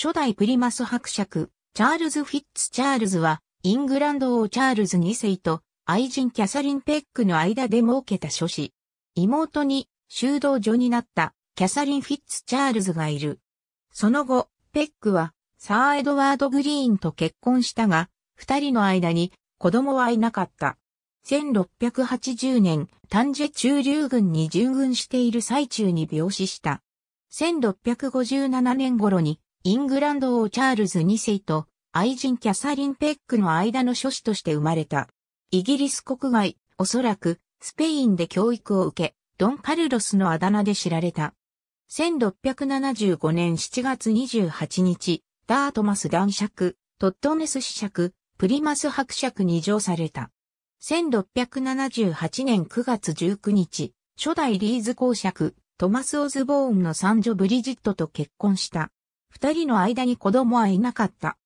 初代プリマス伯爵、チャールズ・フィッツ・チャールズは、イングランド王チャールズ2世と愛人キャサリン・ペックの間で設けた諸子。妹に修道女になったキャサリン・フィッツ・チャールズがいる。その後、ペックはサー・エドワード・グリーンと結婚したが、二人の間に子供はいなかった。1680年、タンジェ中流軍に従軍している最中に病死した。1657年頃にイングランド王チャールズ2世と愛人キャサリン・ペックの間の諸子として生まれた。イギリス国外、おそらくスペインで教育を受け、ドン・カルロスのあだ名で知られた。1675年7月28日、ダートマス男爵、トットネス子爵、プリマス伯爵に乗された。1678年9月19日、初代リーズ公爵、トマス・オズボーンの三女ブリジットと結婚した。二人の間に子供はいなかった。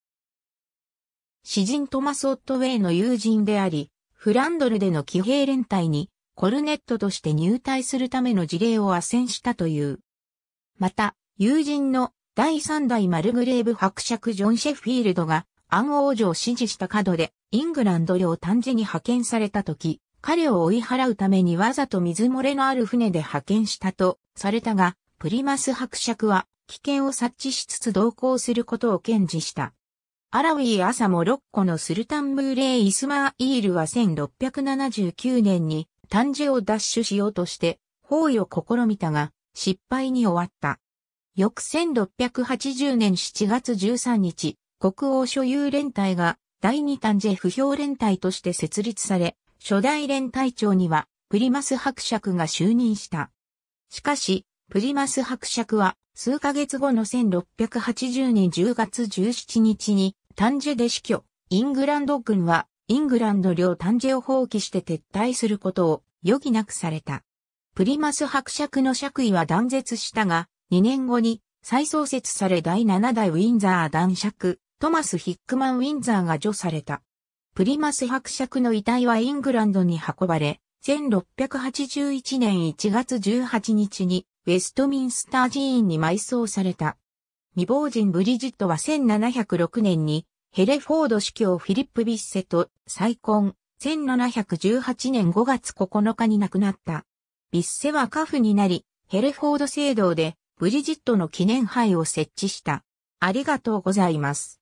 詩人トマス・オットウェイの友人であり、フランドルでの騎兵連隊にコルネットとして入隊するための事例を斡旋したという。また、友人の第三代マルグレーブ伯爵ジョン・シェフィールドが暗王女を支持した角でイングランド領単純に派遣された時、彼を追い払うためにわざと水漏れのある船で派遣したとされたが、プリマス伯爵は危険を察知しつつ同行することを堅持した。アラウィー朝モロッコのスルタン・ムーレイ・イスマーイールは1679年にタンジェを奪取しようとして包囲を試みたが失敗に終わった。翌1680年7月13日、国王所有連隊が第二タンジェ不評連隊として設立され、初代連隊長にはプリマス伯爵が就任した。しかし、プリマス伯爵は数ヶ月後の1680年10月17日にタンジェで死去、イングランド軍はイングランド領タンジェを放棄して撤退することを余儀なくされた。プリマス伯爵の爵位は断絶したが、2年後に再創設され第7代ウィンザー男爵、トマス・ヒックマン・ウィンザーが除された。プリマス伯爵の遺体はイングランドに運ばれ、1681年1月18日にウェストミンスター寺院に埋葬された。未亡人ブリジットは1706年にヘレフォード司教フィリップ・ビッセと再婚、1718年5月9日に亡くなった。ビッセは家父になり、ヘレフォード聖堂でブリジットの記念杯を設置した。ありがとうございます。